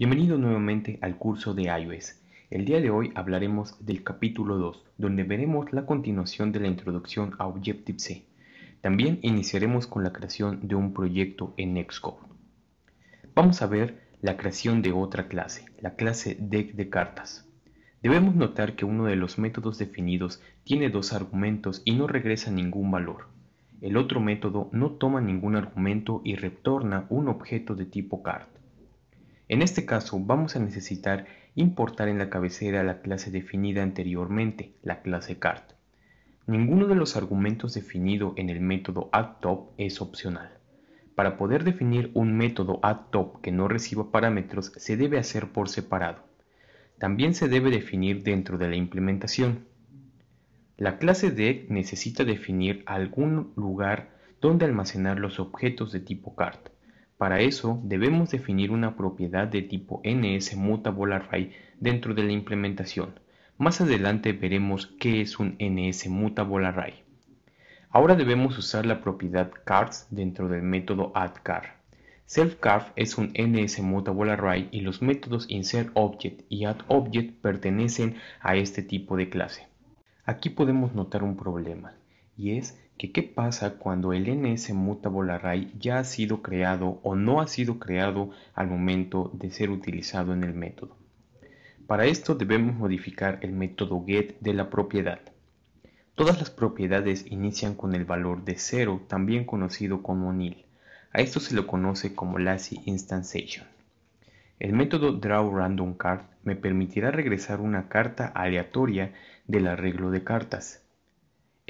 Bienvenido nuevamente al curso de iOS. El día de hoy hablaremos del capítulo 2, donde veremos la continuación de la introducción a Objective-C. También iniciaremos con la creación de un proyecto en Xcode. Vamos a ver la creación de otra clase, la clase Deck de cartas. Debemos notar que uno de los métodos definidos tiene dos argumentos y no regresa ningún valor. El otro método no toma ningún argumento y retorna un objeto de tipo card. En este caso vamos a necesitar importar en la cabecera la clase definida anteriormente, la clase cart. Ninguno de los argumentos definido en el método addTop es opcional. Para poder definir un método addTop que no reciba parámetros se debe hacer por separado. También se debe definir dentro de la implementación. La clase DEC necesita definir algún lugar donde almacenar los objetos de tipo cart. Para eso, debemos definir una propiedad de tipo NSMutableArray dentro de la implementación. Más adelante veremos qué es un NSMutableArray. Ahora debemos usar la propiedad cards dentro del método addCar. SelfCarf es un NSMutableArray y los métodos insertObject y addObject pertenecen a este tipo de clase. Aquí podemos notar un problema, y es que qué pasa cuando el NS mutable array ya ha sido creado o no ha sido creado al momento de ser utilizado en el método. Para esto debemos modificar el método get de la propiedad. Todas las propiedades inician con el valor de 0, también conocido como nil. A esto se lo conoce como lazy instantiation. El método drawRandomCard me permitirá regresar una carta aleatoria del arreglo de cartas.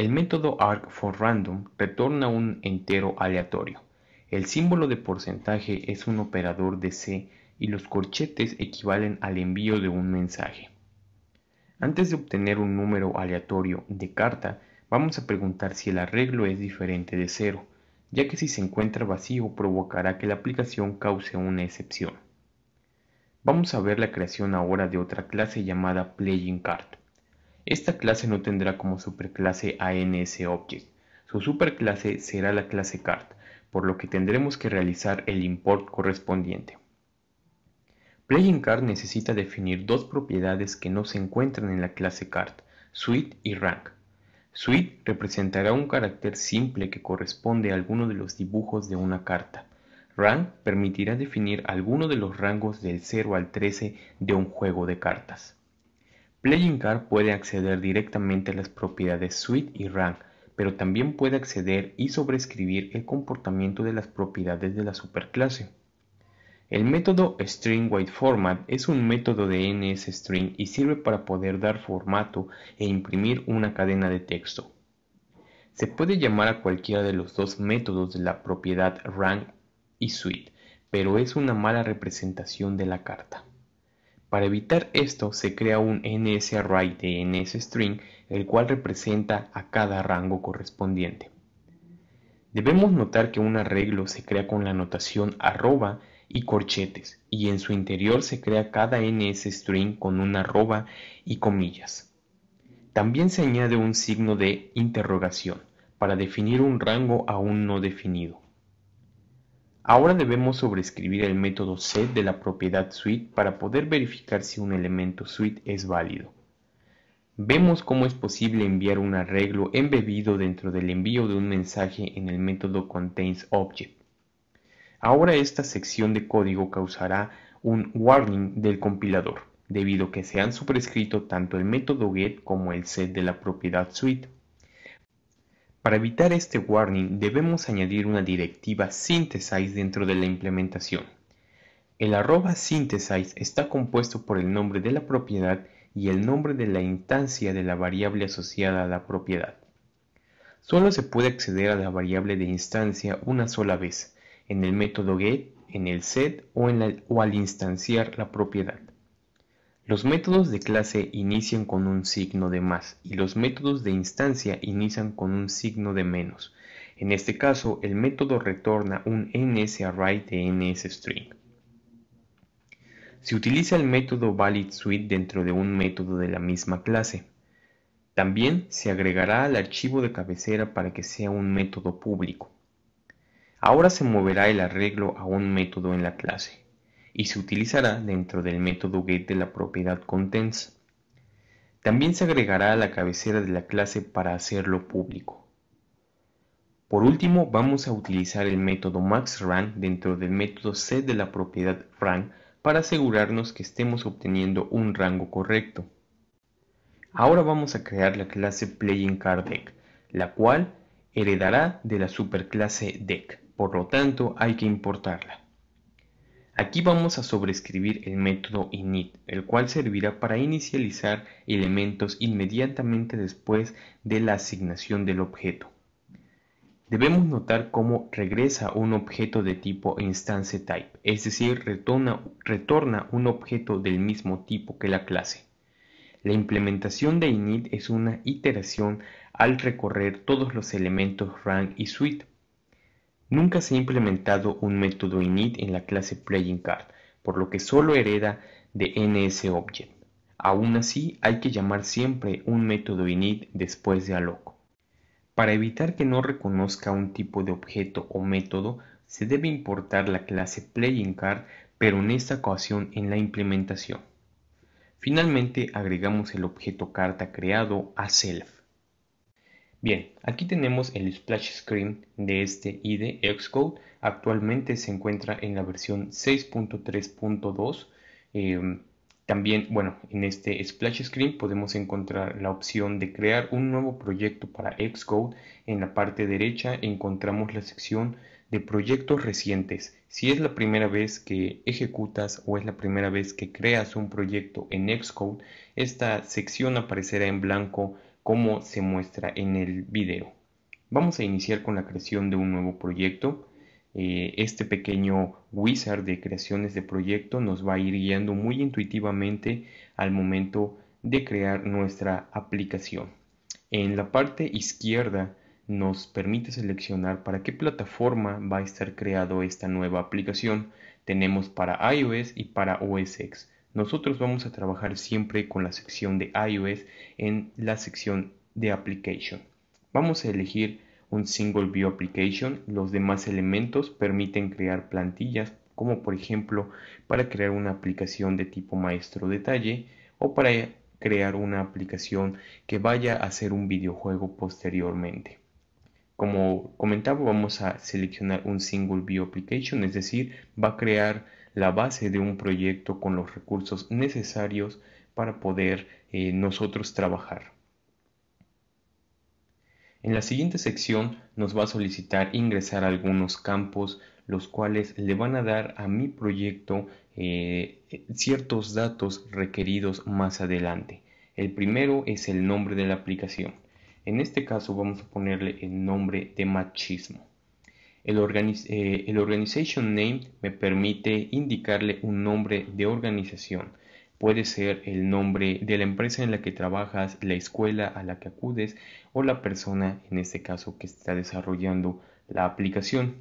El método arc for random retorna un entero aleatorio. El símbolo de porcentaje es un operador de C y los corchetes equivalen al envío de un mensaje. Antes de obtener un número aleatorio de carta, vamos a preguntar si el arreglo es diferente de cero, ya que si se encuentra vacío provocará que la aplicación cause una excepción. Vamos a ver la creación ahora de otra clase llamada PlayingCard. Esta clase no tendrá como superclase ANSObject. Su superclase será la clase card, por lo que tendremos que realizar el import correspondiente. PlayingCard necesita definir dos propiedades que no se encuentran en la clase card, suite y rank. Suite representará un carácter simple que corresponde a alguno de los dibujos de una carta. Rank permitirá definir alguno de los rangos del 0 al 13 de un juego de cartas. PlayingCard puede acceder directamente a las propiedades Suite y Rank, pero también puede acceder y sobreescribir el comportamiento de las propiedades de la superclase. El método StringWideFormat es un método de NSString y sirve para poder dar formato e imprimir una cadena de texto. Se puede llamar a cualquiera de los dos métodos de la propiedad rank y suite, pero es una mala representación de la carta. Para evitar esto se crea un nsarray de nsstring el cual representa a cada rango correspondiente. Debemos notar que un arreglo se crea con la notación arroba y corchetes y en su interior se crea cada nsstring con una arroba y comillas. También se añade un signo de interrogación para definir un rango aún no definido. Ahora debemos sobreescribir el método set de la propiedad suite para poder verificar si un elemento suite es válido. Vemos cómo es posible enviar un arreglo embebido dentro del envío de un mensaje en el método contains_object. Ahora esta sección de código causará un warning del compilador, debido a que se han sobrescrito tanto el método get como el set de la propiedad suite. Para evitar este warning debemos añadir una directiva synthesize dentro de la implementación. El arroba synthesize está compuesto por el nombre de la propiedad y el nombre de la instancia de la variable asociada a la propiedad. Solo se puede acceder a la variable de instancia una sola vez, en el método get, en el set o, o al instanciar la propiedad. Los métodos de clase inician con un signo de más y los métodos de instancia inician con un signo de menos. En este caso, el método retorna un nsArray de nsString. Se utiliza el método validSuite dentro de un método de la misma clase. También se agregará al archivo de cabecera para que sea un método público. Ahora se moverá el arreglo a un método en la clase y se utilizará dentro del método get de la propiedad contents. También se agregará a la cabecera de la clase para hacerlo público. Por último, vamos a utilizar el método maxRank dentro del método set de la propiedad rank para asegurarnos que estemos obteniendo un rango correcto. Ahora vamos a crear la clase playingCardDeck, la cual heredará de la superclase deck, por lo tanto hay que importarla. Aquí vamos a sobreescribir el método init, el cual servirá para inicializar elementos inmediatamente después de la asignación del objeto. Debemos notar cómo regresa un objeto de tipo instance type, es decir, retorna, retorna un objeto del mismo tipo que la clase. La implementación de init es una iteración al recorrer todos los elementos rank y suite Nunca se ha implementado un método init en la clase PlayingCard, por lo que solo hereda de NSObject. Aún así, hay que llamar siempre un método init después de alloc. Para evitar que no reconozca un tipo de objeto o método, se debe importar la clase PlayingCard, pero en esta ocasión en la implementación. Finalmente, agregamos el objeto carta creado a self. Bien, aquí tenemos el splash screen de este IDE Xcode. Actualmente se encuentra en la versión 6.3.2. Em, también, bueno, en este splash screen podemos encontrar la opción de crear un nuevo proyecto para Xcode. En la parte derecha encontramos la sección de proyectos recientes. Si es la primera vez que ejecutas o es la primera vez que creas un proyecto en Xcode, esta sección aparecerá en blanco como se muestra en el video. Vamos a iniciar con la creación de un nuevo proyecto. Eh, este pequeño wizard de creaciones de proyecto nos va a ir guiando muy intuitivamente al momento de crear nuestra aplicación. En la parte izquierda nos permite seleccionar para qué plataforma va a estar creado esta nueva aplicación. Tenemos para iOS y para OS X. Nosotros vamos a trabajar siempre con la sección de iOS en la sección de Application. Vamos a elegir un Single View Application. Los demás elementos permiten crear plantillas, como por ejemplo para crear una aplicación de tipo maestro detalle o para crear una aplicación que vaya a ser un videojuego posteriormente. Como comentaba, vamos a seleccionar un Single View Application, es decir, va a crear la base de un proyecto con los recursos necesarios para poder eh, nosotros trabajar. En la siguiente sección nos va a solicitar ingresar algunos campos, los cuales le van a dar a mi proyecto eh, ciertos datos requeridos más adelante. El primero es el nombre de la aplicación. En este caso vamos a ponerle el nombre de machismo. Eh, el, organization name me permite indicarle un nombre de organización. Puede ser el nombre de la empresa en la que trabajas, la escuela a la que acudes o la persona, en este caso, que está desarrollando la aplicación.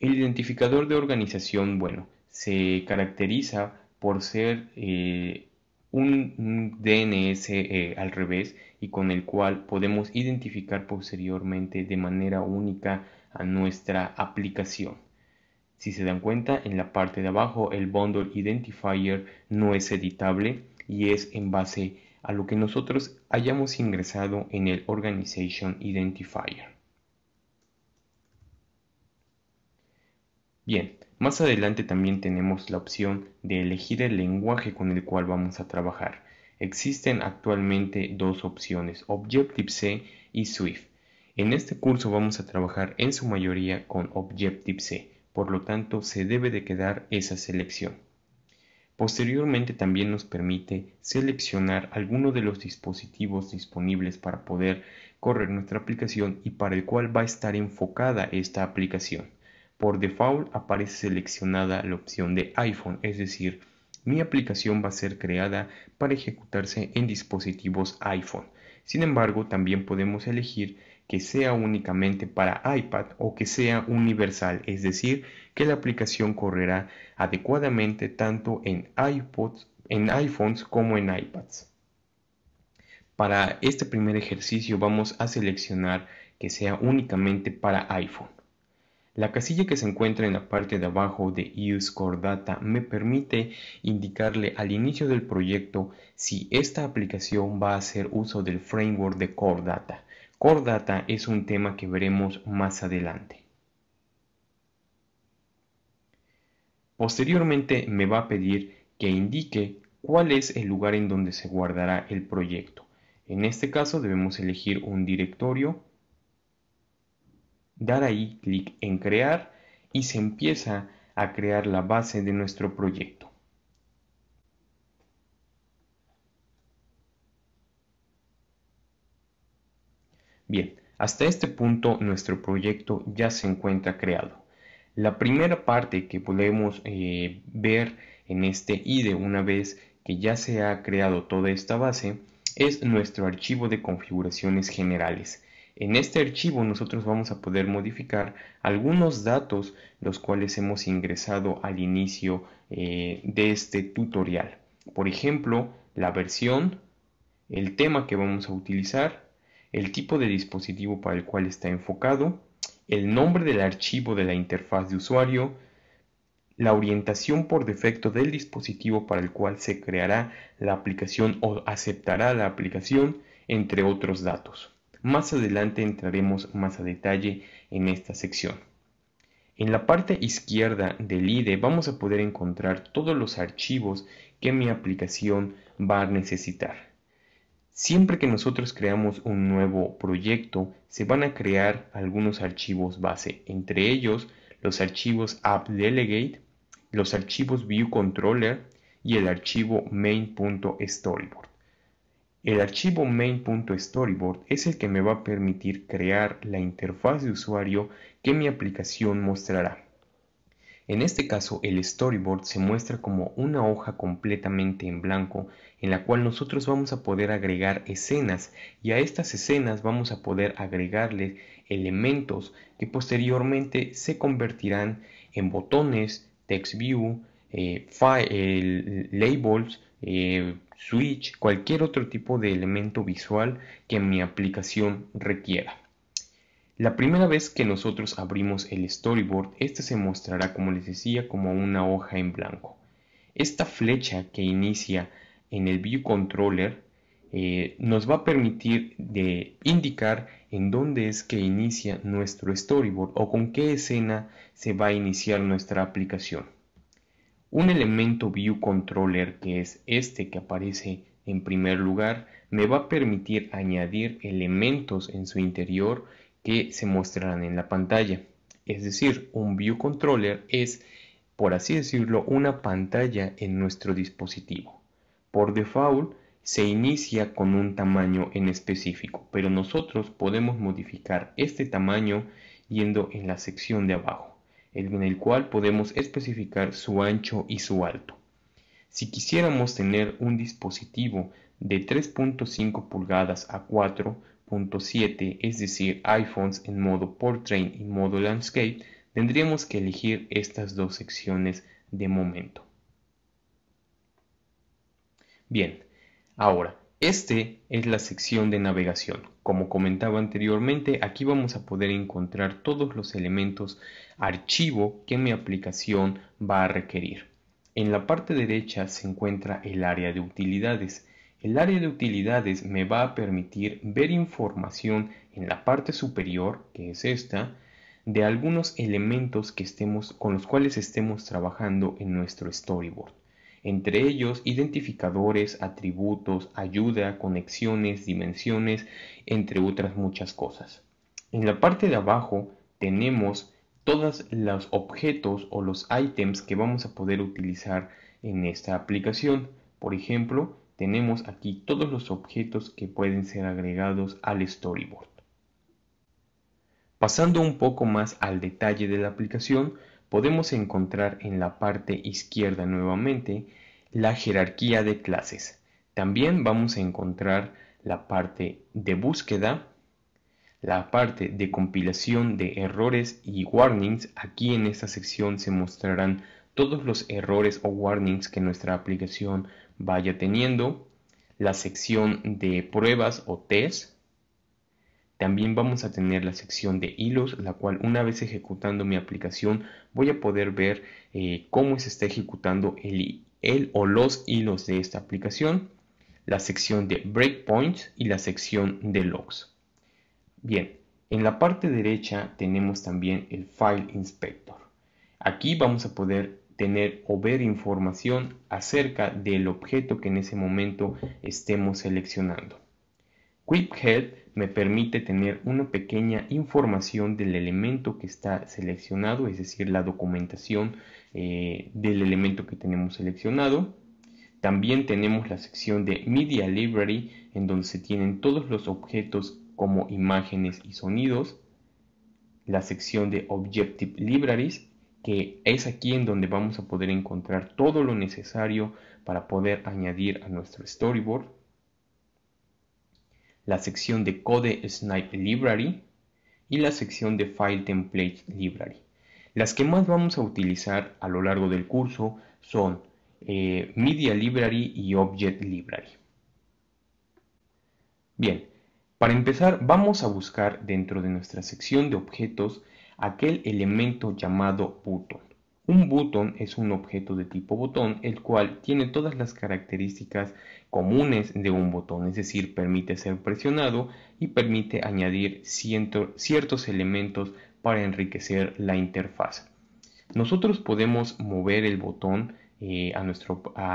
El identificador de organización, bueno, se caracteriza por ser eh, un, DNS eh, al revés y con el cual podemos identificar posteriormente de manera única a nuestra aplicación. Si se dan cuenta, en la parte de abajo el bundle identifier no es editable y es en base a lo que nosotros hayamos ingresado en el organization identifier. Bien, más adelante también tenemos la opción de elegir el lenguaje con el cual vamos a trabajar. Existen actualmente dos opciones, Objective-C y Swift. En este curso vamos a trabajar en su mayoría con Objective-C, por lo tanto se debe de quedar esa selección. Posteriormente también nos permite seleccionar alguno de los dispositivos disponibles para poder correr nuestra aplicación y para el cual va a estar enfocada esta aplicación. Por default aparece seleccionada la opción de iPhone, es decir, mi aplicación va a ser creada para ejecutarse en dispositivos iPhone. Sin embargo, también podemos elegir que sea únicamente para iPad o que sea universal, es decir, que la aplicación correrá adecuadamente tanto en, iPods, en iPhones como en iPads. Para este primer ejercicio vamos a seleccionar que sea únicamente para iPhone. La casilla que se encuentra en la parte de abajo de Use Core Data me permite indicarle al inicio del proyecto si esta aplicación va a hacer uso del framework de Core Data por Data es un tema que veremos más adelante. Posteriormente me va a pedir que indique cuál es el lugar en donde se guardará el proyecto. En este caso debemos elegir un directorio, dar ahí clic en crear y se empieza a crear la base de nuestro proyecto. Bien, hasta este punto nuestro proyecto ya se encuentra creado. La primera parte que podemos eh, ver en este IDE una vez que ya se ha creado toda esta base es nuestro archivo de configuraciones generales. En este archivo nosotros vamos a poder modificar algunos datos los cuales hemos ingresado al inicio eh, de este tutorial. Por ejemplo, la versión, el tema que vamos a utilizar el tipo de dispositivo para el cual está enfocado, el nombre del archivo de la interfaz de usuario, la orientación por defecto del dispositivo para el cual se creará la aplicación o aceptará la aplicación, entre otros datos. Más adelante entraremos más a detalle en esta sección. En la parte izquierda del IDE vamos a poder encontrar todos los archivos que mi aplicación va a necesitar. Siempre que nosotros creamos un nuevo proyecto, se van a crear algunos archivos base, entre ellos los archivos AppDelegate, los archivos ViewController y el archivo main.storyboard. El archivo main.storyboard es el que me va a permitir crear la interfaz de usuario que mi aplicación mostrará. En este caso, el storyboard se muestra como una hoja completamente en blanco en la cual nosotros vamos a poder agregar escenas y a estas escenas vamos a poder agregarles elementos que posteriormente se convertirán en botones, text view, eh, labels, eh, switch, cualquier otro tipo de elemento visual que mi aplicación requiera. La primera vez que nosotros abrimos el storyboard, este se mostrará como les decía como una hoja en blanco. Esta flecha que inicia en el view controller eh, nos va a permitir de indicar en dónde es que inicia nuestro storyboard o con qué escena se va a iniciar nuestra aplicación. Un elemento view controller que es este que aparece en primer lugar me va a permitir añadir elementos en su interior que se mostrarán en la pantalla. Es decir, un view controller es, por así decirlo, una pantalla en nuestro dispositivo. Por default, se inicia con un tamaño en específico, pero nosotros podemos modificar este tamaño yendo en la sección de abajo, en el cual podemos especificar su ancho y su alto. Si quisiéramos tener un dispositivo de 3.5 pulgadas a 4, 7, es decir, iPhones en modo Portrait y modo Landscape, tendríamos que elegir estas dos secciones de momento. Bien, ahora, este es la sección de navegación. Como comentaba anteriormente, aquí vamos a poder encontrar todos los elementos archivo que mi aplicación va a requerir. En la parte derecha se encuentra el área de utilidades. El área de utilidades me va a permitir ver información en la parte superior, que es esta, de algunos elementos que estemos, con los cuales estemos trabajando en nuestro storyboard. Entre ellos, identificadores, atributos, ayuda, conexiones, dimensiones, entre otras muchas cosas. En la parte de abajo tenemos todos los objetos o los items que vamos a poder utilizar en esta aplicación. Por ejemplo, tenemos aquí todos los objetos que pueden ser agregados al storyboard. Pasando un poco más al detalle de la aplicación, podemos encontrar en la parte izquierda nuevamente la jerarquía de clases. También vamos a encontrar la parte de búsqueda, la parte de compilación de errores y warnings. Aquí en esta sección se mostrarán todos los errores o warnings que nuestra aplicación vaya teniendo, la sección de pruebas o test, también vamos a tener la sección de hilos, la cual una vez ejecutando mi aplicación voy a poder ver eh, cómo se está ejecutando el, el o los hilos de esta aplicación, la sección de breakpoints y la sección de logs. Bien, en la parte derecha tenemos también el File Inspector. Aquí vamos a poder tener o ver información acerca del objeto que en ese momento estemos seleccionando. Quick Help me permite tener una pequeña información del elemento que está seleccionado, es decir, la documentación eh, del elemento que tenemos seleccionado. También tenemos la sección de Media Library, en donde se tienen todos los objetos como imágenes y sonidos. La sección de Objective Libraries, que es aquí en donde vamos a poder encontrar todo lo necesario para poder añadir a nuestro storyboard, la sección de Code Snipe Library y la sección de File Template Library. Las que más vamos a utilizar a lo largo del curso son eh, Media Library y Object Library. Bien, para empezar vamos a buscar dentro de nuestra sección de objetos aquel elemento llamado button. Un botón es un objeto de tipo botón el cual tiene todas las características comunes de un botón, es decir, permite ser presionado y permite añadir ciertos elementos para enriquecer la interfaz. Nosotros podemos mover el botón eh, a,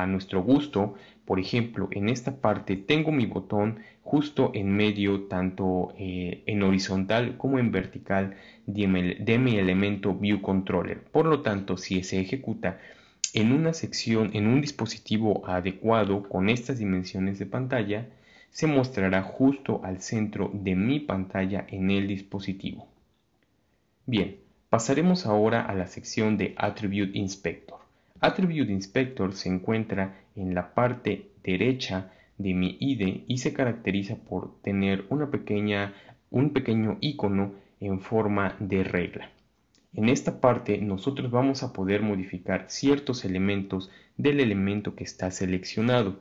nuestro, gusto. Por ejemplo, en esta parte tengo mi botón justo en medio, tanto eh, en horizontal como en vertical de mi, de mi elemento View Controller. Por lo tanto, si se ejecuta en una sección, en un dispositivo adecuado con estas dimensiones de pantalla, se mostrará justo al centro de mi pantalla en el dispositivo. Bien, pasaremos ahora a la sección de Attribute Inspector. Attribute Inspector se encuentra en la parte derecha de mi IDE y se caracteriza por tener un pequeño icono en forma de regla. En esta parte nosotros vamos a poder modificar ciertos elementos del elemento que está seleccionado.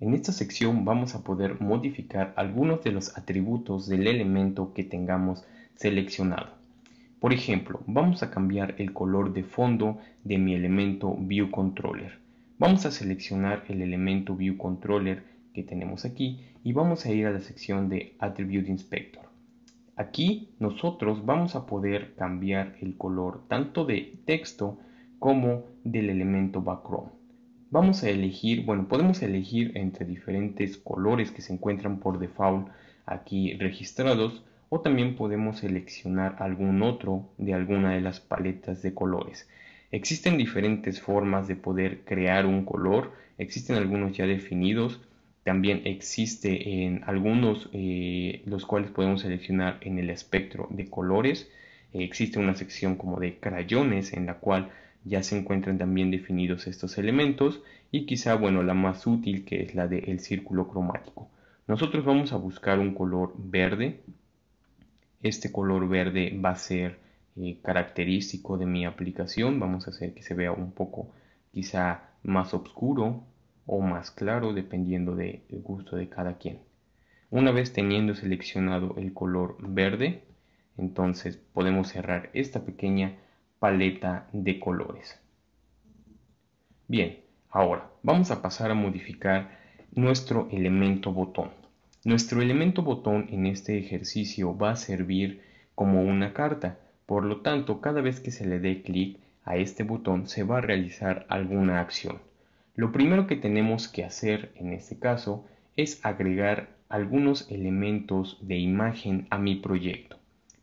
En esta sección vamos a poder modificar algunos de los atributos del elemento que tengamos seleccionado. Por ejemplo, vamos a cambiar el color de fondo de mi elemento View Controller. Vamos a seleccionar el elemento View Controller que tenemos aquí y vamos a ir a la sección de Attribute Inspector. Aquí nosotros vamos a poder cambiar el color tanto de texto como del elemento background. Vamos a elegir, bueno, podemos elegir entre diferentes colores que se encuentran por default aquí registrados o también podemos seleccionar algún otro de alguna de las paletas de colores. Existen diferentes formas de poder crear un color, existen algunos ya definidos, también existe en algunos eh, los cuales podemos seleccionar en el espectro de colores. existe una sección como de crayones en la cual ya se encuentran también definidos estos elementos y quizá bueno la más útil que es la del círculo cromático. Nosotros vamos a buscar un color verde este color verde va a ser eh, característico de mi aplicación. Vamos a hacer que se vea un poco quizá más oscuro o más claro dependiendo del gusto de cada quien. Una vez teniendo seleccionado el color verde, entonces podemos cerrar esta pequeña paleta de colores. Bien, ahora vamos a pasar a modificar nuestro elemento botón. Nuestro elemento botón en este ejercicio va a servir como una carta, por lo tanto cada vez que se le dé clic a este botón se va a realizar alguna acción. Lo primero que tenemos que hacer en este caso es agregar algunos elementos de imagen a mi proyecto.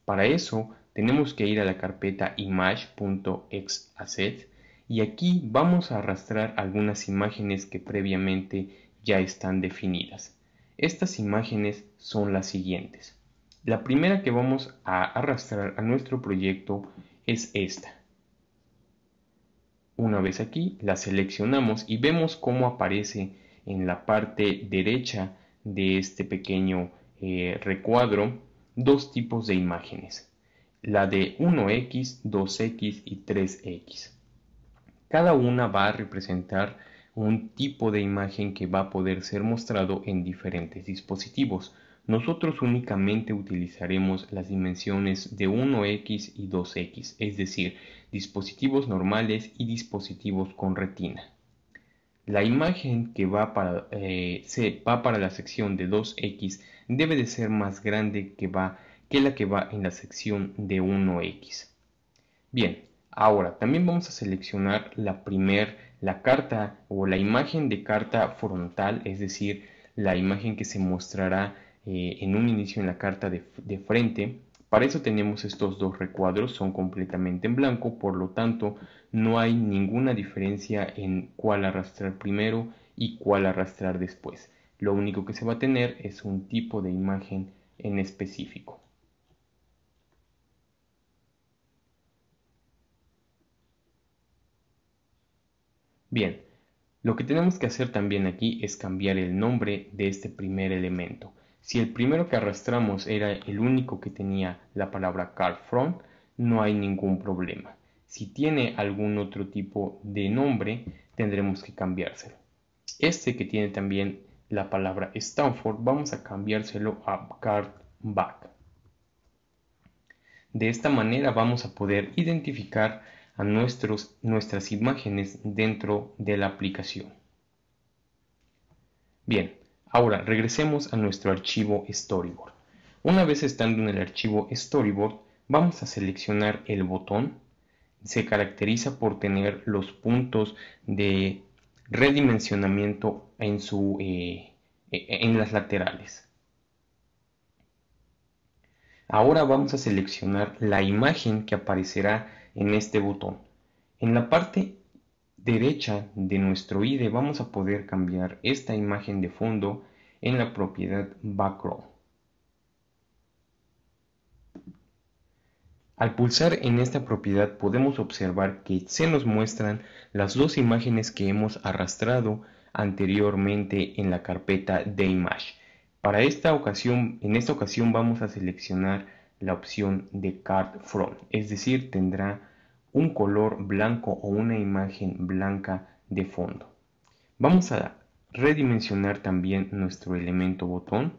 Para eso tenemos que ir a la carpeta image.xasset y aquí vamos a arrastrar algunas imágenes que previamente ya están definidas. Estas imágenes son las siguientes. La primera que vamos a arrastrar a nuestro proyecto es esta. Una vez aquí la seleccionamos y vemos cómo aparece en la parte derecha de este pequeño eh, recuadro dos tipos de imágenes, la de 1x, 2x y 3x. Cada una va a representar un tipo de imagen que va a poder ser mostrado en diferentes dispositivos. Nosotros únicamente utilizaremos las dimensiones de 1x y 2x, es decir, dispositivos normales y dispositivos con retina. La imagen que va para, eh, para la sección de 2x debe de ser más grande que, va, que la que va en la sección de 1x. Bien, ahora también vamos a seleccionar la primer la carta o la imagen de carta frontal, es decir, la imagen que se mostrará eh, en un inicio en la carta de frente. Para eso tenemos estos dos recuadros, son completamente en blanco, por lo tanto no hay ninguna diferencia en cuál arrastrar primero y cuál arrastrar después. Lo único que se va a tener es un tipo de imagen en específico. Bien, lo que tenemos que hacer también aquí es cambiar el nombre de este primer elemento. Si el primero que arrastramos era el único que tenía la palabra card from, no hay ningún problema. Si tiene algún otro tipo de nombre, tendremos que cambiárselo. Este que tiene también la palabra Stanford, vamos a cambiárselo a card back. De esta manera vamos a poder identificar a nuestros, nuestras imágenes dentro de la aplicación. Bien, ahora regresemos a nuestro archivo Storyboard. Una vez estando en el archivo Storyboard, vamos a seleccionar el botón. Se caracteriza por tener los puntos de redimensionamiento en, su, eh, e, en las laterales. Ahora vamos a seleccionar la imagen que aparecerá en este botón. En la parte derecha de nuestro IDE vamos a poder cambiar esta imagen de fondo en la propiedad Background. Al pulsar en esta propiedad podemos observar que se nos muestran las dos imágenes que hemos arrastrado anteriormente en la carpeta de Image. Para esta ocasión, en esta ocasión vamos a seleccionar la opción de Card front, es decir, tendrá un color blanco o una imagen blanca de fondo. Vamos a redimensionar también nuestro elemento botón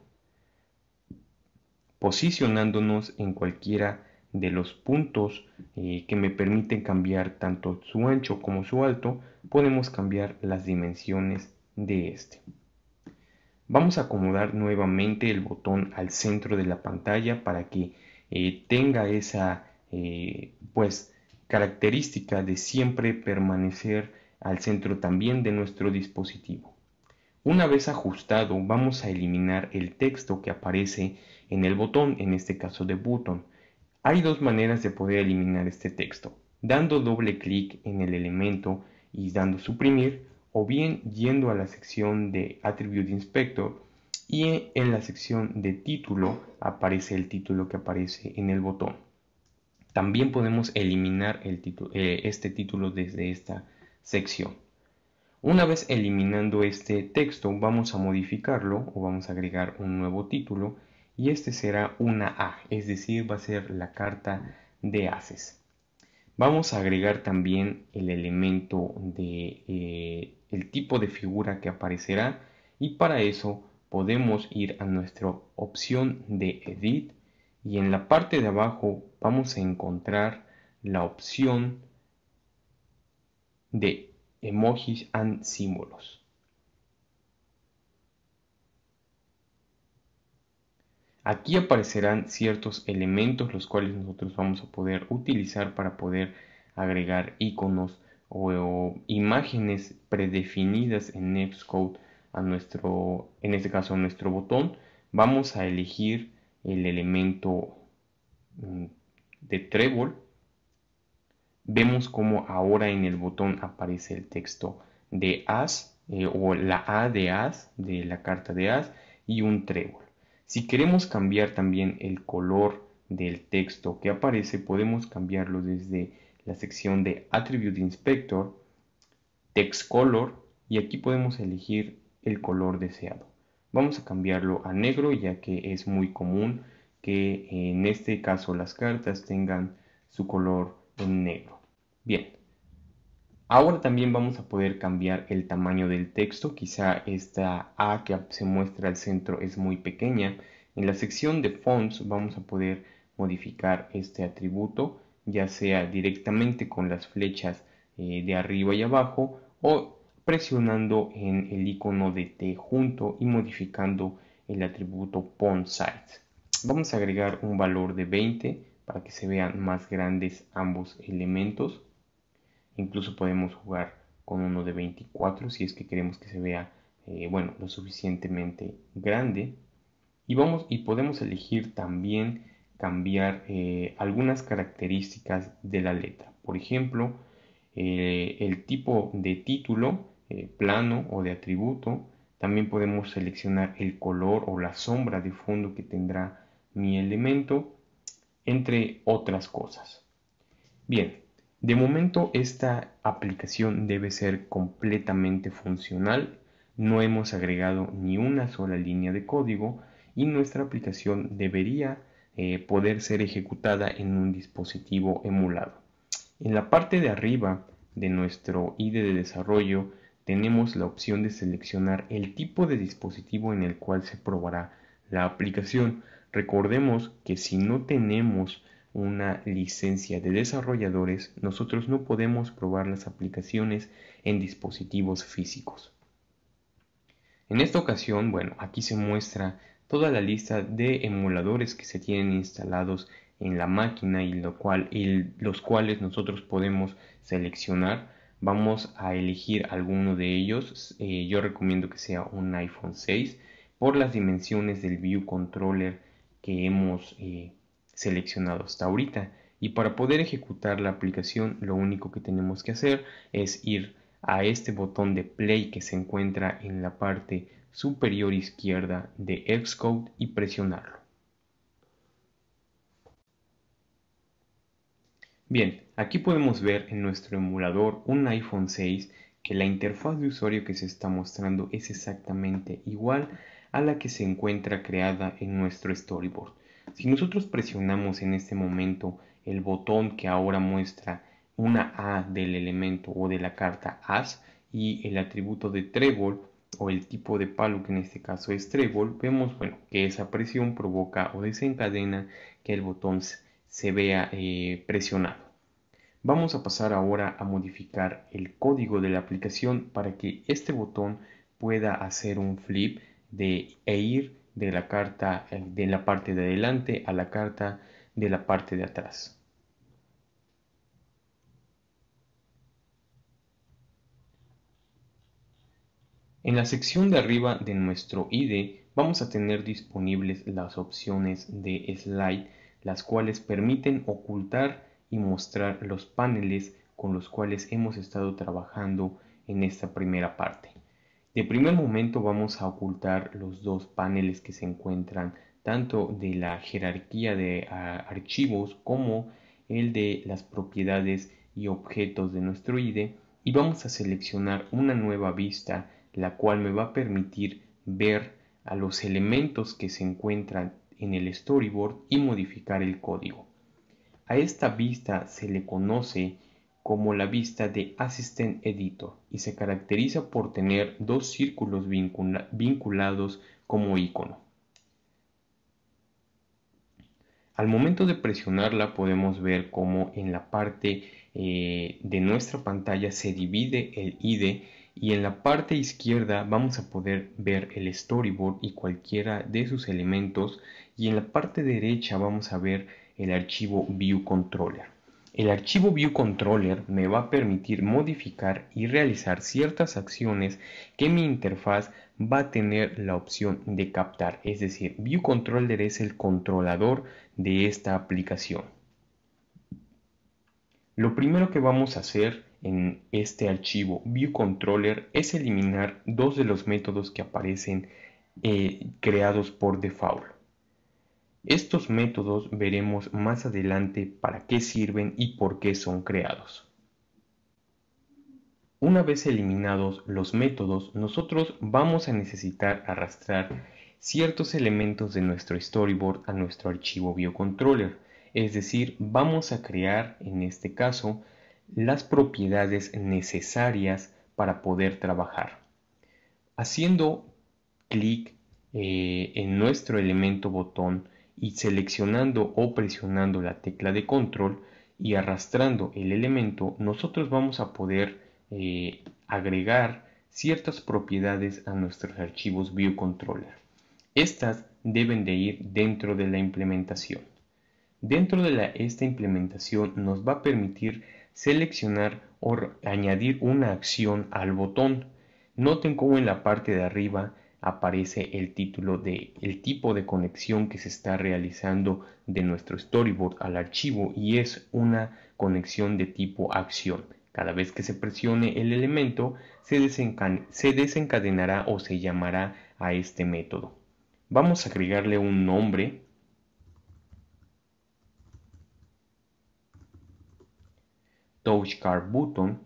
posicionándonos en cualquiera de los puntos eh, que me permiten cambiar tanto su ancho como su alto podemos cambiar las dimensiones de este vamos a acomodar nuevamente el botón al centro de la pantalla para que eh, tenga esa eh, pues característica de siempre permanecer al centro también de nuestro dispositivo. Una vez ajustado vamos a eliminar el texto que aparece en el botón, en este caso de button. Hay dos maneras de poder eliminar este texto, dando doble clic en el elemento y dando suprimir o bien yendo a la sección de Attribute Inspector y en la sección de título aparece el título que aparece en el botón. También podemos eliminar eh, este título desde esta sección. Una vez eliminando este texto vamos a modificarlo o vamos a agregar un nuevo título y este será una A, es decir, va a ser la carta de haces. Vamos a agregar también el elemento de eh, el tipo de figura que aparecerá y para eso podemos ir a nuestra opción de Edit y en la parte de abajo vamos a encontrar la opción de emojis and símbolos. Aquí aparecerán ciertos elementos los cuales nosotros vamos a poder utilizar para poder agregar iconos o, imágenes predefinidas en Nextcode a nuestro, en este caso nuestro botón, vamos a elegir el elemento mm, de trébol. Vemos como ahora en el botón aparece el texto de as eh, o la A de as de la carta de as y un trébol. Si queremos cambiar también el color del texto que aparece, podemos cambiarlo desde la sección de Attribute Inspector, Text Color, y aquí podemos elegir el color deseado. Vamos a cambiarlo a negro ya que es muy común que eh, en este caso las cartas tengan su color en negro. Bien, ahora también vamos a poder cambiar el tamaño del texto. Quizá esta A que se muestra al centro es muy pequeña. En la sección de fonts vamos a poder modificar este atributo ya sea directamente con las flechas eh, de arriba y abajo o presionando en el icono de T junto y modificando el atributo size. Vamos a agregar un valor de 20 para que se vean más grandes ambos elementos. Incluso podemos jugar con uno de 24 si es que queremos que se vea eh, bueno, lo suficientemente grande. Y, vamos, y podemos elegir también cambiar eh, algunas características de la letra. Por ejemplo, eh, el tipo de título eh, plano o de atributo. También podemos seleccionar el color o la sombra de fondo que tendrá mi elemento, entre otras cosas. Bien, de momento esta aplicación debe ser completamente funcional. No hemos agregado ni una sola línea de código y nuestra aplicación debería eh, poder ser ejecutada en un dispositivo emulado. En la parte de arriba de nuestro IDE de desarrollo tenemos la opción de seleccionar el tipo de dispositivo en el cual se probará la aplicación. Recordemos que si no tenemos una licencia de desarrolladores, nosotros no podemos probar las aplicaciones en dispositivos físicos. En esta ocasión, bueno, aquí se muestra toda la lista de emuladores que se tienen instalados en la máquina y, lo cual, y los cuales nosotros podemos seleccionar vamos a elegir alguno de ellos. Eh, yo recomiendo que sea un iPhone 6 por las dimensiones del View Controller que hemos eh, seleccionado hasta ahorita. Y para poder ejecutar la aplicación, lo único que tenemos que hacer es ir a este botón de play que se encuentra en la parte superior izquierda de Xcode y presionarlo. Bien, aquí podemos ver en nuestro emulador un iPhone 6 que la interfaz de usuario que se está mostrando es exactamente igual a la que se encuentra creada en nuestro storyboard. Si nosotros presionamos en este momento el botón que ahora muestra una A del elemento o de la carta as y el atributo de trébol o el tipo de palo que en este caso es trébol, vemos bueno, que esa presión provoca o desencadena que el botón se vea eh, presionado. Vamos a pasar ahora a modificar el código de la aplicación para que este botón pueda hacer un flip de, e ir de la carta eh, de la parte de adelante a la carta de la parte de atrás. En la sección de arriba de nuestro IDE vamos a tener disponibles las opciones de slide, las cuales permiten ocultar y mostrar los paneles con los cuales hemos estado trabajando en esta primera parte. De primer momento vamos a ocultar los dos paneles que se encuentran tanto de la jerarquía de ah, archivos como el de las propiedades y objetos de nuestro IDE y vamos a seleccionar una nueva vista la cual me va a permitir ver a los elementos que se encuentran en el storyboard y modificar el código. A esta vista se le conoce como la vista de Assistant Editor y se caracteriza por tener dos círculos vinculados como icono. Al momento de presionarla podemos ver cómo en la parte eh, de nuestra pantalla se divide el ID y en la parte izquierda vamos a poder ver el storyboard y cualquiera de sus elementos y en la parte derecha vamos a ver el archivo ViewController El archivo View me va a permitir modificar y realizar ciertas acciones que mi interfaz va a tener la opción de captar. Es decir, ViewController es el controlador de esta aplicación. Lo primero que vamos a hacer en este archivo ViewController es eliminar dos de los métodos que aparecen eh, creados por default. Estos métodos veremos más adelante para qué sirven y por qué son creados. Una vez eliminados los métodos, nosotros vamos a necesitar arrastrar ciertos elementos de nuestro storyboard a nuestro archivo biocontroller, es decir, vamos a crear, en este caso, las propiedades necesarias para poder trabajar. Haciendo clic eh, en nuestro elemento botón y seleccionando o presionando la tecla de control y arrastrando el elemento nosotros vamos a poder eh, agregar ciertas propiedades a nuestros archivos ViewController. Estas deben de ir dentro de la implementación. Dentro de esta implementación nos va a permitir seleccionar o añadir una acción al botón. Noten cómo en la parte de arriba aparece el título de el tipo de conexión que se está realizando de nuestro storyboard al archivo y es una conexión de tipo acción. Cada vez que se presione el elemento se, desencadenará o se llamará a este método. Vamos a agregarle un nombre TouchCardButton button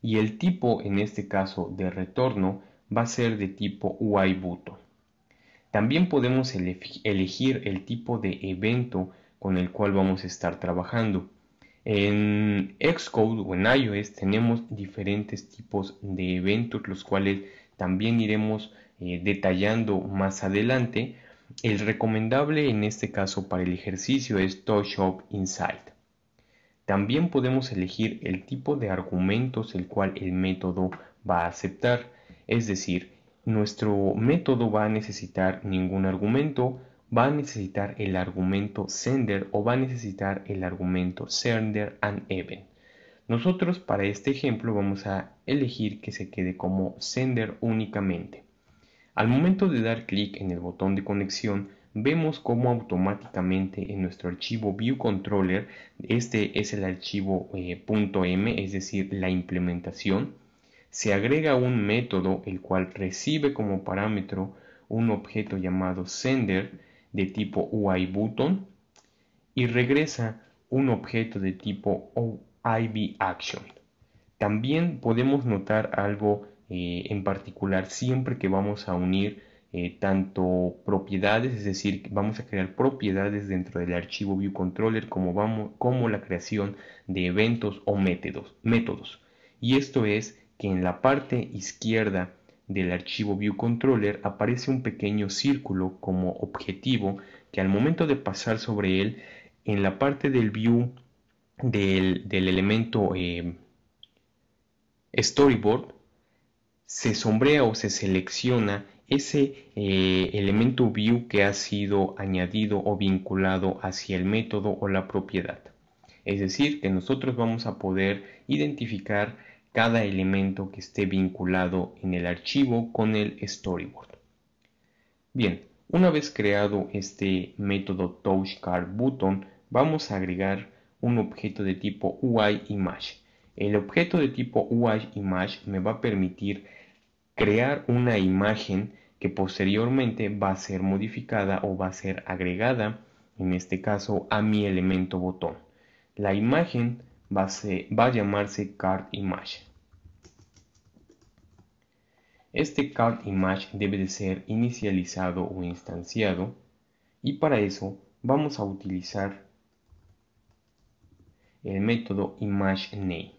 y el tipo en este caso de retorno va a ser de tipo UIButo. También podemos elegir el tipo de evento con el cual vamos a estar trabajando. En Xcode o en iOS tenemos diferentes tipos de eventos, los cuales también iremos eh, detallando más adelante. El recomendable en este caso para el ejercicio es TouchUp Insight. También podemos elegir el tipo de argumentos el cual el método va a aceptar. Es decir, nuestro método va a necesitar ningún argumento, va a necesitar el argumento sender o va a necesitar el argumento sender and event. Nosotros para este ejemplo vamos a elegir que se quede como sender únicamente. Al momento de dar clic en el botón de conexión, vemos cómo automáticamente en nuestro archivo ViewController, este es el archivo eh, .m, es decir, la implementación, se agrega un método el cual recibe como parámetro un objeto llamado sender de tipo UIButton y regresa un objeto de tipo OIBAction. También podemos notar algo eh, en particular siempre que vamos a unir eh, tanto propiedades, es decir, vamos a crear propiedades dentro del archivo ViewController como, vamos, como la creación de eventos o métodos. métodos. Y esto es que en la parte izquierda del archivo View Controller aparece un pequeño círculo como objetivo que al momento de pasar sobre él en la parte del view del, elemento eh, storyboard se sombrea o se selecciona ese eh, elemento view que ha sido añadido o vinculado hacia el método o la propiedad. Es decir, que nosotros vamos a poder identificar cada elemento que esté vinculado en el archivo con el storyboard. Bien, una vez creado este método TouchCardButton, vamos a agregar un objeto de tipo UIImage. El objeto de tipo UIImage me va a permitir crear una imagen que posteriormente va a ser modificada o va a ser agregada, en este caso, a mi elemento botón. La imagen va a, llamarse CardImage Este card image debe de ser inicializado o instanciado y para eso vamos a utilizar el método image name.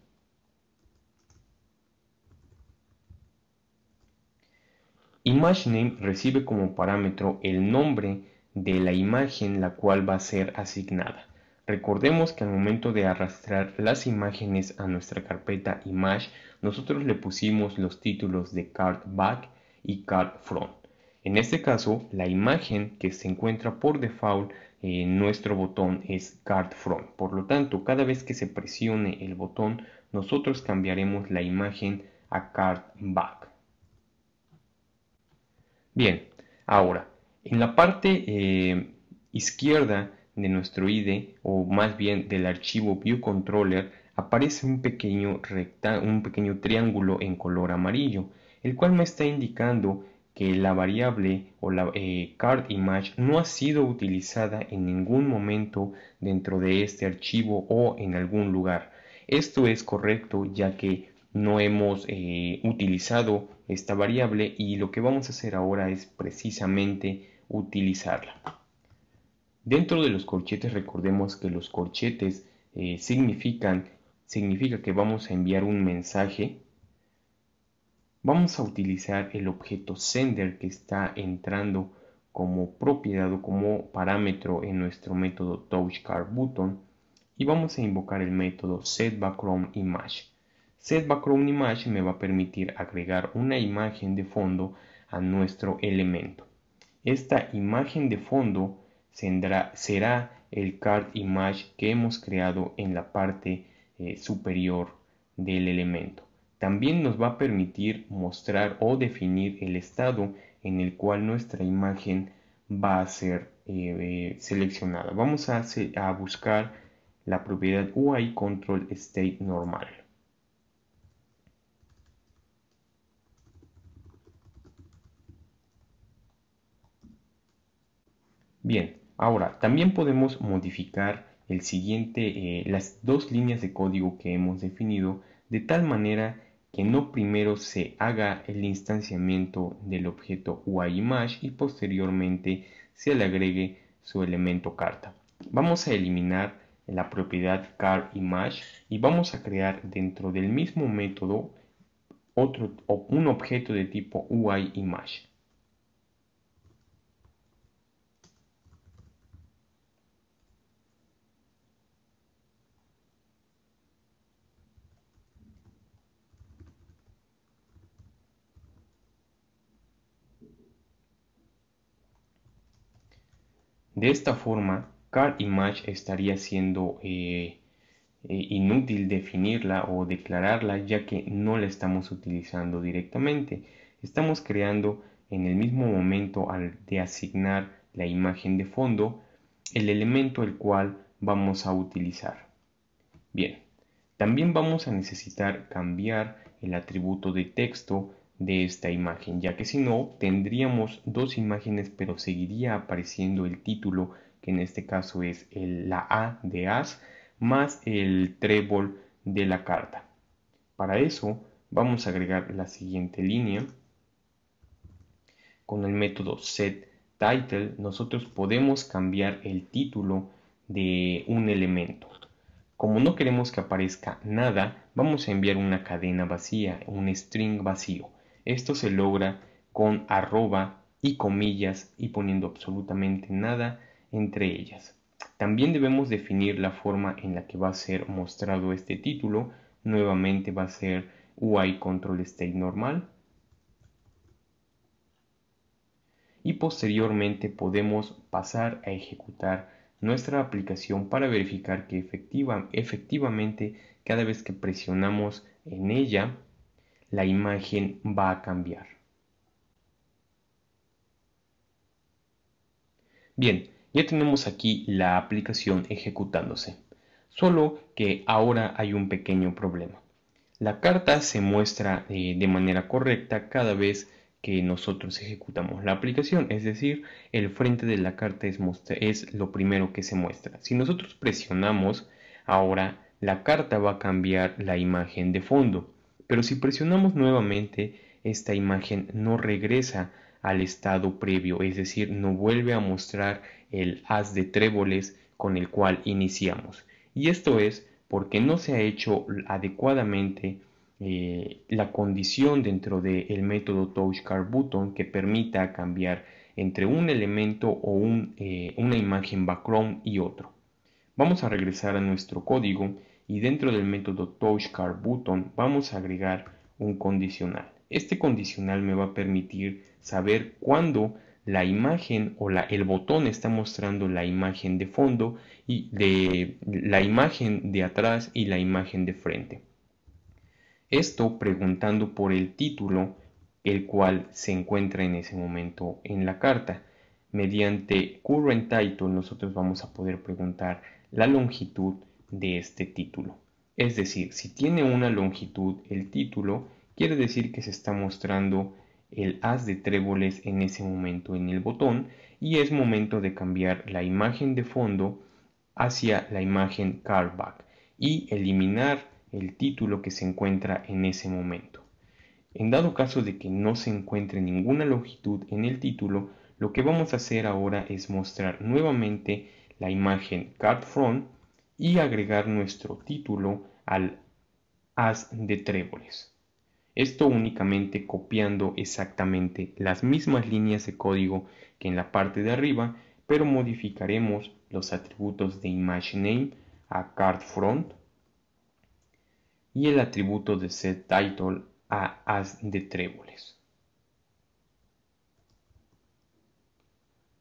ImageName recibe como parámetro el nombre de la imagen la cual va a ser asignada. Recordemos que al momento de arrastrar las imágenes a nuestra carpeta Image, nosotros le pusimos los títulos de Card Back y Card Front. En este caso, la imagen que se encuentra por default en nuestro botón es Card Front. Por lo tanto, cada vez que se presione el botón, nosotros cambiaremos la imagen a Card Back. Bien, ahora, en la parte eh, izquierda de nuestro IDE o más bien del archivo ViewController aparece un pequeño, un pequeño triángulo en color amarillo, el cual me está indicando que la variable o la eh, card image no ha sido utilizada en ningún momento dentro de este archivo o en algún lugar. Esto es correcto ya que no hemos eh, utilizado esta variable y lo que vamos a hacer ahora es precisamente utilizarla. Dentro de los corchetes recordemos que los corchetes eh, significan, significa que vamos a enviar un mensaje. Vamos a utilizar el objeto sender que está entrando como propiedad o como parámetro en nuestro método touchCardButton y vamos a invocar el método setBackgroundImage. SetBackgroundImage me va a permitir agregar una imagen de fondo a nuestro elemento. Esta imagen de fondo será el card image que hemos creado en la parte eh, superior del elemento. También nos va a permitir mostrar o definir el estado en el cual nuestra imagen va a ser eh, eh, seleccionada. Vamos a, a buscar la propiedad UI control state normal. Bien, Ahora, también podemos modificar el siguiente, eh, las dos líneas de código que hemos definido de tal manera que no primero se haga el instanciamiento del objeto uiImage y posteriormente se le agregue su elemento carta. Vamos a eliminar la propiedad CarImage y vamos a crear dentro del mismo método otro, un objeto de tipo uiImage. De esta forma, car image estaría siendo eh, eh, inútil definirla o declararla ya que no la estamos utilizando directamente. Estamos creando en el mismo momento al de asignar la imagen de fondo el elemento el cual vamos a utilizar. Bien, también vamos a necesitar cambiar el atributo de texto de esta imagen, ya que si no tendríamos dos imágenes pero seguiría apareciendo el título que en este caso es el, la A de As más el trébol de la carta. Para eso vamos a agregar la siguiente línea con el método set title nosotros podemos cambiar el título de un elemento. Como no queremos que aparezca nada, vamos a enviar una cadena vacía, un string vacío. Esto se logra con arroba y comillas y poniendo absolutamente nada entre ellas. También debemos definir la forma en la que va a ser mostrado este título. Nuevamente va a ser UI control state normal. Y posteriormente podemos pasar a ejecutar nuestra aplicación para verificar que efectiva, efectivamente cada vez que presionamos en ella la imagen va a cambiar. Bien, ya tenemos aquí la aplicación ejecutándose. Solo que ahora hay un pequeño problema. La carta se muestra eh, de manera correcta cada vez que nosotros ejecutamos la aplicación, es decir, el frente de la carta es, es lo primero que se muestra. Si nosotros presionamos, ahora la carta va a cambiar la imagen de fondo. Pero si presionamos nuevamente, esta imagen no regresa al estado previo, es decir, no vuelve a mostrar el haz de tréboles con el cual iniciamos. Y esto es porque no se ha hecho adecuadamente eh, la condición dentro del método Touch que permita cambiar entre un elemento o eh, una imagen background y otro. Vamos a regresar a nuestro código y dentro del método touchCardButton vamos a agregar un condicional. Este condicional me va a permitir saber cuándo la imagen o el botón está mostrando la imagen de fondo y de la imagen de atrás y la imagen de frente. Esto preguntando por el título el cual se encuentra en ese momento en la carta. Mediante CurrentTitle nosotros vamos a poder preguntar la longitud de este título. Es decir, si tiene una longitud el título, quiere decir que se está mostrando el haz de tréboles en ese momento en el botón y es momento de cambiar la imagen de fondo hacia la imagen Cardback y eliminar el título que se encuentra en ese momento. En dado caso de que no se encuentre ninguna longitud en el título, lo que vamos a hacer ahora es mostrar nuevamente la imagen card front y agregar nuestro título al as de tréboles. Esto únicamente copiando exactamente las mismas líneas de código que en la parte de arriba, pero modificaremos los atributos de ImageName a CardFront y el atributo de setTitle a as de tréboles.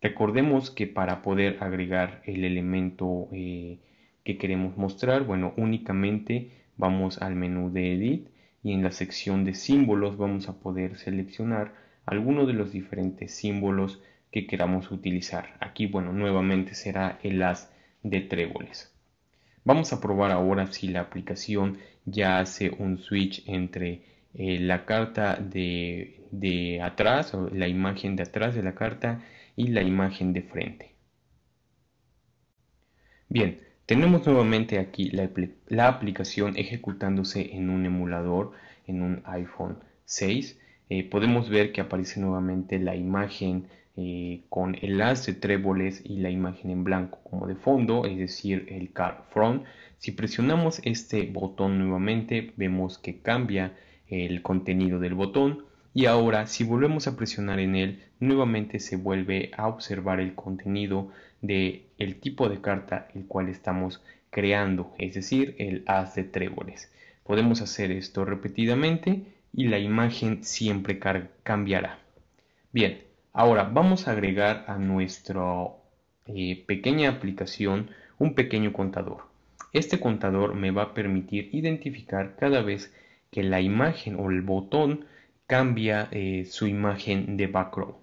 Recordemos que para poder agregar el elemento eh, que queremos mostrar? Bueno, únicamente vamos al menú de Edit y en la sección de símbolos vamos a poder seleccionar alguno de los diferentes símbolos que queramos utilizar. Aquí, bueno, nuevamente será el as de tréboles. Vamos a probar ahora si la aplicación ya hace un switch entre eh, la carta de, de atrás o la imagen de atrás de la carta y la imagen de frente. Bien, tenemos nuevamente aquí la, aplicación ejecutándose en un emulador, en un iPhone 6. Eh, podemos ver que aparece nuevamente la imagen eh, con con as de tréboles y la imagen en blanco como de fondo, es decir, el car front. Si presionamos este botón nuevamente, vemos que cambia el contenido del botón. Y ahora, si volvemos a presionar en él, nuevamente se vuelve a observar el contenido del el tipo de carta el cual estamos creando, es decir, el haz de tréboles. Podemos hacer esto repetidamente y la imagen siempre cambiará. Bien, ahora vamos a agregar a nuestra eh, pequeña aplicación un pequeño contador. Este contador me va a permitir identificar cada vez que la imagen o el botón cambia eh, su imagen de background.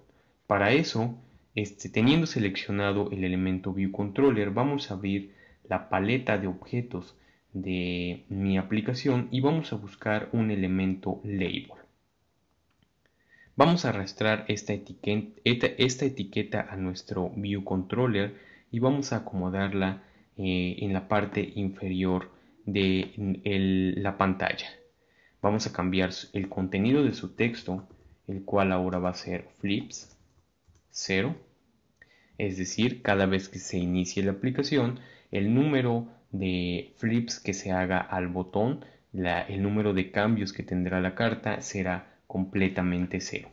Para eso este, teniendo seleccionado el elemento View Controller, vamos a abrir la paleta de objetos de mi aplicación y vamos a buscar un elemento label. Vamos a arrastrar esta etiqueta, a nuestro View Controller y vamos a acomodarla eh, en la parte inferior de la pantalla. Vamos a cambiar el contenido de su texto, el cual ahora va a ser flips es decir, cada vez que se inicie la aplicación, el número de flips que se haga al botón, el número de cambios que tendrá la carta será completamente cero.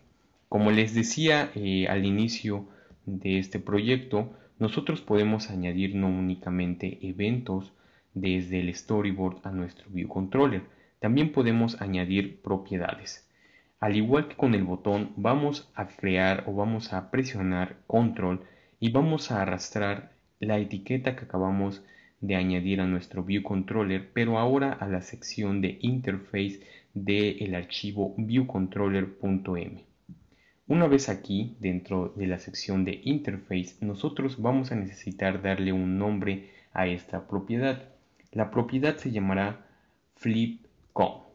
Como les decía eh, al inicio de este proyecto, nosotros podemos añadir no únicamente eventos desde el storyboard a nuestro view controller, también podemos añadir propiedades. Al igual que con el botón vamos a crear o vamos a presionar control y vamos a arrastrar la etiqueta que acabamos de añadir a nuestro view controller pero ahora a la sección de interface del archivo viewcontroller.m. Una vez aquí, dentro de la sección de interface, nosotros vamos a necesitar darle un nombre a esta propiedad. La propiedad se llamará flipcom.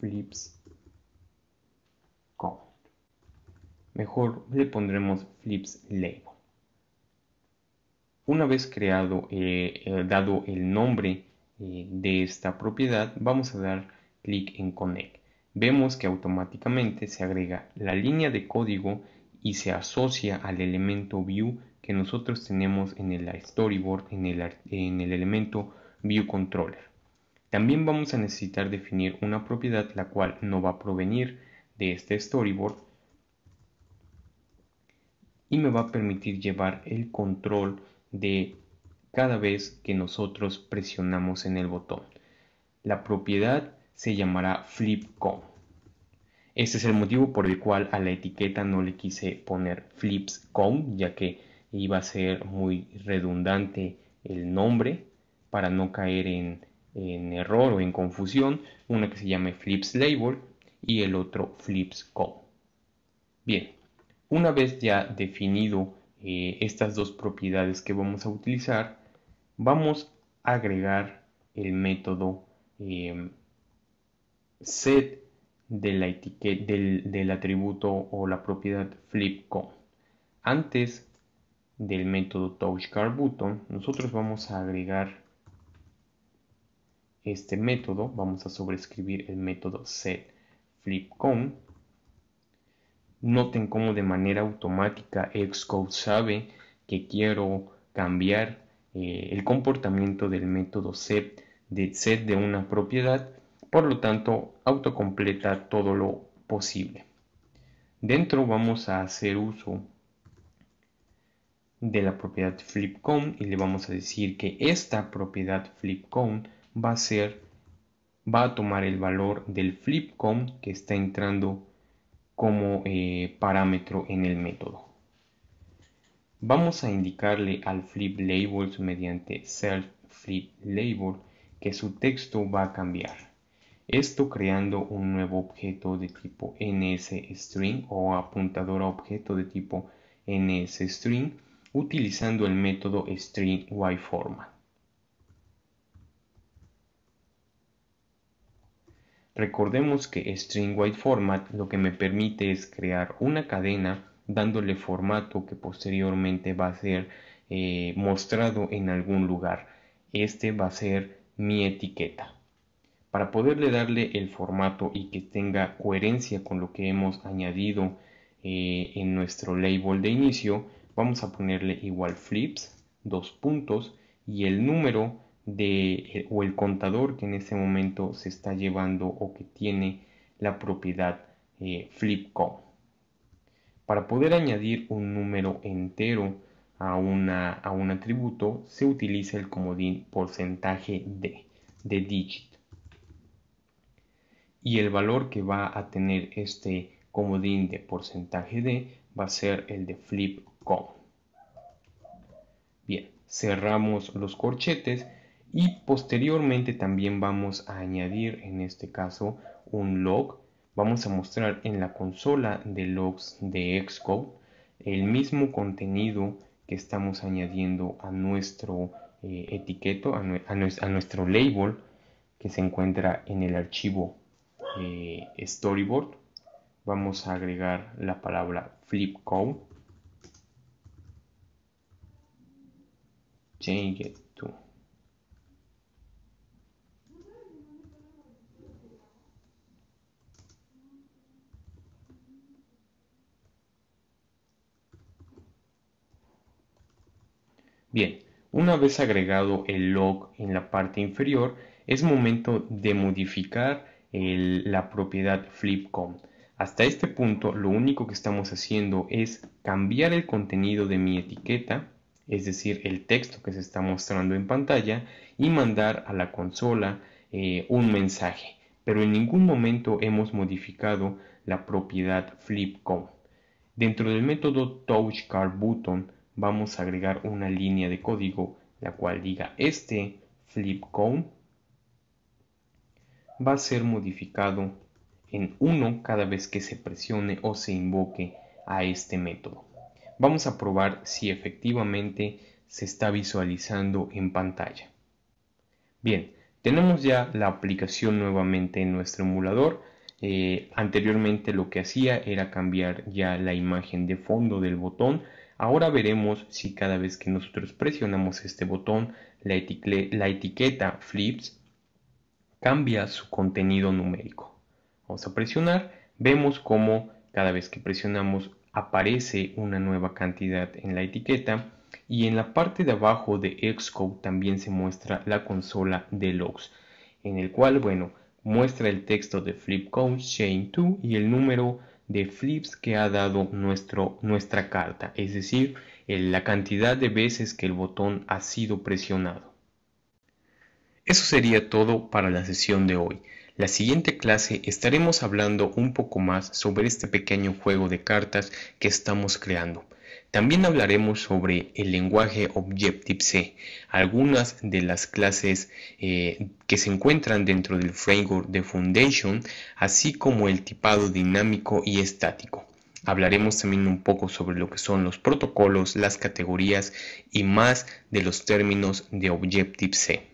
flips Mejor le pondremos flips label. Una vez creado, eh, eh, dado el nombre eh, de esta propiedad, vamos a dar clic en connect. Vemos que automáticamente se agrega la línea de código y se asocia al elemento view que nosotros tenemos en el storyboard, en el, en el elemento view controller. También vamos a necesitar definir una propiedad la cual no va a provenir de este storyboard y me va a permitir llevar el control de cada vez que nosotros presionamos en el botón. La propiedad se llamará flipcom. Este es el motivo por el cual a la etiqueta no le quise poner flipscom, ya que iba a ser muy redundante el nombre para no caer en en error o en confusión, una que se llame Flips Label y el otro Flips Bien, una vez ya definido eh, estas dos propiedades que vamos a utilizar, vamos a agregar el método eh, set de la etiqueta, del, atributo o la propiedad flipCon. Antes del método touchCardButton, nosotros vamos a agregar este método, vamos a sobreescribir el método set flipcom. Noten cómo de manera automática Xcode sabe que quiero cambiar eh, el comportamiento del método set de set de una propiedad, por lo tanto autocompleta todo lo posible. Dentro vamos a hacer uso de la propiedad flipcom y le vamos a decir que esta propiedad flipcom va a tomar el valor del flipcom que está entrando como eh, parámetro en el método. Vamos a indicarle al flip labels mediante self.flip.label que su texto va a cambiar. Esto creando un nuevo objeto de tipo nsstring o apuntador a objeto de tipo nsstring utilizando el método string Recordemos que string format lo que me permite es crear una cadena dándole formato que posteriormente va a ser eh, mostrado en algún lugar. Este va a ser mi etiqueta. Para poderle darle el formato y que tenga coherencia con lo que hemos añadido eh, en nuestro label de inicio, vamos a ponerle igual flips, dos puntos y el número eh, o el contador que en ese momento se está llevando o que tiene la propiedad eh, Flipcom. Para poder añadir un número entero a, a un atributo se utiliza el comodín porcentaje de, de digit. Y el valor que va a tener este comodín de porcentaje de va a ser el de Flipcom. Bien, cerramos los corchetes y posteriormente también vamos a añadir en este caso un log vamos a mostrar en la consola de logs de Xcode el mismo contenido que estamos añadiendo a nuestro eh, etiqueto, a, nuestro label que se encuentra en el archivo eh, storyboard. Vamos a agregar la palabra flipcode. Change it Bien, una vez agregado el log en la parte inferior, es momento de modificar la propiedad flipcom. Hasta este punto lo único que estamos haciendo es cambiar el contenido de mi etiqueta, es decir, el texto que se está mostrando en pantalla, y mandar a la consola eh, un mensaje. Pero en ningún momento hemos modificado la propiedad flipcom. Dentro del método touchCarButton vamos a agregar una línea de código la cual diga este flipcone va a ser modificado en 1 cada vez que se presione o se invoque a este método. Vamos a probar si efectivamente se está visualizando en pantalla. Bien, tenemos ya la aplicación nuevamente en nuestro emulador. Eh, anteriormente lo que hacía era cambiar ya la imagen de fondo del botón Ahora veremos si cada vez que nosotros presionamos este botón, la, etiqueta flips cambia su contenido numérico. Vamos a presionar, vemos cómo cada vez que presionamos aparece una nueva cantidad en la etiqueta y en la parte de abajo de Xcode también se muestra la consola de logs en el cual bueno muestra el texto de flip code chain 2 y el número de flips que ha dado nuestro, nuestra carta, es decir, la cantidad de veces que el botón ha sido presionado. Eso sería todo para la sesión de hoy. La siguiente clase estaremos hablando un poco más sobre este pequeño juego de cartas que estamos creando. También hablaremos sobre el lenguaje Objective-C, algunas de las clases eh, que se encuentran dentro del framework de Foundation, así como el tipado dinámico y estático. Hablaremos también un poco sobre lo que son los protocolos, las categorías y más de los términos de Objective-C.